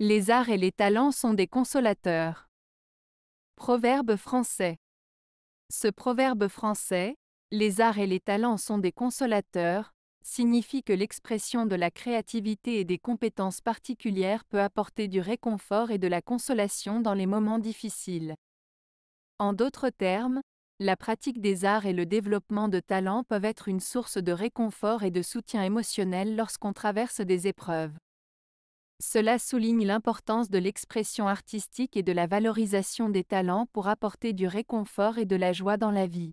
Les arts et les talents sont des consolateurs. Proverbe français. Ce proverbe français, les arts et les talents sont des consolateurs, signifie que l'expression de la créativité et des compétences particulières peut apporter du réconfort et de la consolation dans les moments difficiles. En d'autres termes, la pratique des arts et le développement de talents peuvent être une source de réconfort et de soutien émotionnel lorsqu'on traverse des épreuves. Cela souligne l'importance de l'expression artistique et de la valorisation des talents pour apporter du réconfort et de la joie dans la vie.